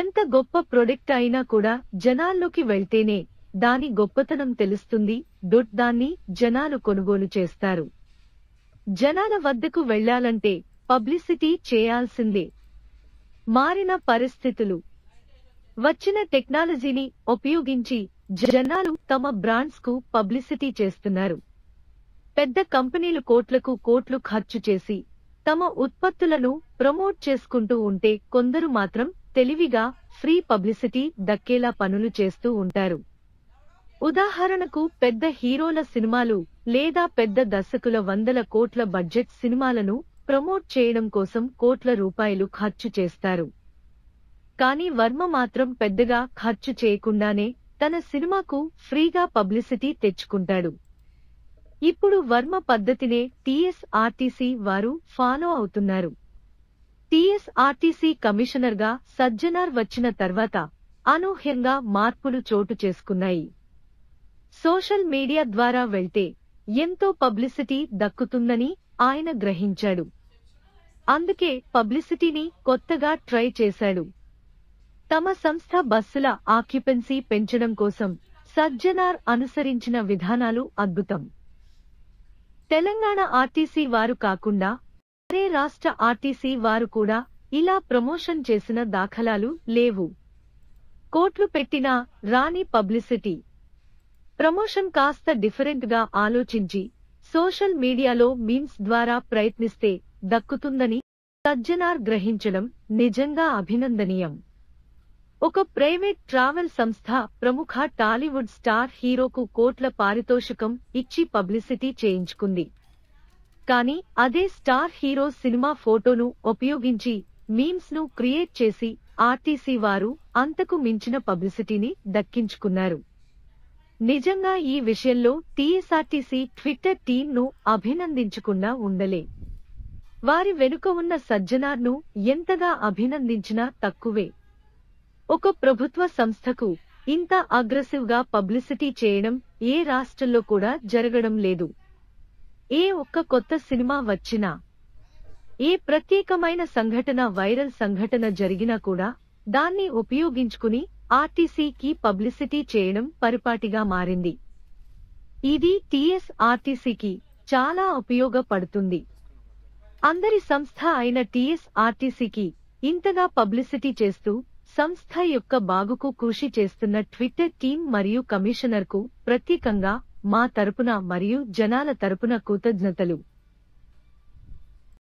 ఎంత గొప్ప ప్రొడక్ట్ అయినా కూడా జనాల్లోకి వెళ్తేనే దాని గొప్పతనం తెలుస్తుంది డొట్ దాన్ని జనాలు కొనుగోలు చేస్తారు జనాల వద్దకు వెళ్లాలంటే పబ్లిసిటీ చేయాల్సిందే మారిన పరిస్థితులు వచ్చిన టెక్నాలజీని ఉపయోగించి జనాలు తమ బ్రాండ్స్ కు పబ్లిసిటీ చేస్తున్నారు పెద్ద కంపెనీలు కోట్లకు కోట్లు ఖర్చు చేసి తమ ఉత్పత్తులను ప్రమోట్ చేసుకుంటూ ఉంటే కొందరు మాత్రం తెలివిగా ఫ్రీ పబ్లిసిటీ దక్కేలా పనులు చేస్తూ ఉంటారు ఉదాహరణకు పెద్ద హీరోల సినిమాలు లేదా పెద్ద దర్శకుల వందల కోట్ల బడ్జెట్ సినిమాలను ప్రమోట్ చేయడం కోసం కోట్ల రూపాయలు ఖర్చు చేస్తారు కానీ వర్మ మాత్రం పెద్దగా ఖర్చు చేయకుండానే తన సినిమాకు ఫ్రీగా పబ్లిసిటీ తెచ్చుకుంటాడు ఇప్పుడు వర్మ పద్ధతినే టీఎస్ఆర్టీసీ వారు ఫాలో అవుతున్నారు టీఎస్ఆర్టీసీ కమిషనర్గా సజ్జనార్ వచ్చిన తర్వాత అనూహ్యంగా మార్పులు చోటు చేసుకున్నాయి సోషల్ మీడియా ద్వారా వెళ్తే ఎంతో పబ్లిసిటీ దక్కుతుందని ఆయన గ్రహించాడు అందుకే పబ్లిసిటీని కొత్తగా ట్రై చేశాడు తమ సంస్థ బస్సుల ఆక్యుపెన్సీ పెంచడం కోసం సజ్జనార్ అనుసరించిన విధానాలు అద్భుతం తెలంగాణ ఆర్టీసీ వారు కాకుండా వేరే రాష్ట్ర ఆర్టీసీ వారు కూడా ఇలా ప్రమోషన్ చేసిన దాఖలాలు లేవు కోట్లు పెట్టినా రాని పబ్లిసిటీ ప్రమోషన్ కాస్త డిఫరెంట్గా ఆలోచించి సోషల్ మీడియాలో మీమ్స్ ద్వారా ప్రయత్నిస్తే దక్కుతుందని సజ్జనార్ గ్రహించడం నిజంగా అభినందనీయం ఒక ప్రైవేట్ ట్రావెల్ సంస్థ ప్రముఖ టాలీవుడ్ స్టార్ హీరోకు కోట్ల పారితోషికం ఇచ్చి పబ్లిసిటీ చేయించుకుంది కానీ అదే స్టార్ హీరో సినిమా ఫోటోను ఉపయోగించి మీమ్స్ ను క్రియేట్ చేసి ఆర్టీసీ వారు అంతకు మించిన పబ్లిసిటీని దక్కించుకున్నారు నిజంగా ఈ విషయంలో టీఎస్ఆర్టీసీ ట్విట్టర్ టీంను అభినందించకుండా ఉండలే వారి వెనుక ఉన్న సజ్జనార్ను ఎంతగా అభినందించినా తక్కువే ఒక ప్రభుత్వ సంస్థకు ఇంత గా పబ్లిసిటీ చేయడం ఏ రాష్ట్రంలో కూడా జరగడం లేదు ఏ ఒక్క కొత్త సినిమా వచ్చినా ఏ ప్రత్యేకమైన సంఘటన వైరల్ సంఘటన జరిగినా కూడా దాన్ని ఉపయోగించుకుని ఆర్టీసీకి పబ్లిసిటీ చేయడం పరిపాటిగా మారింది ఇది టీఎస్ఆర్టీసీకి చాలా ఉపయోగపడుతుంది అందరి సంస్థ అయిన టీఎస్ఆర్టీసీకి ఇంతగా పబ్లిసిటీ చేస్తూ సంస్థ యొక్క బాగుకు కృషి చేస్తున్న ట్విట్టర్ టీం మరియు కమిషనర్కు ప్రత్యేకంగా మా తరపున మరియు జనాల తరపున కృతజ్ఞతలు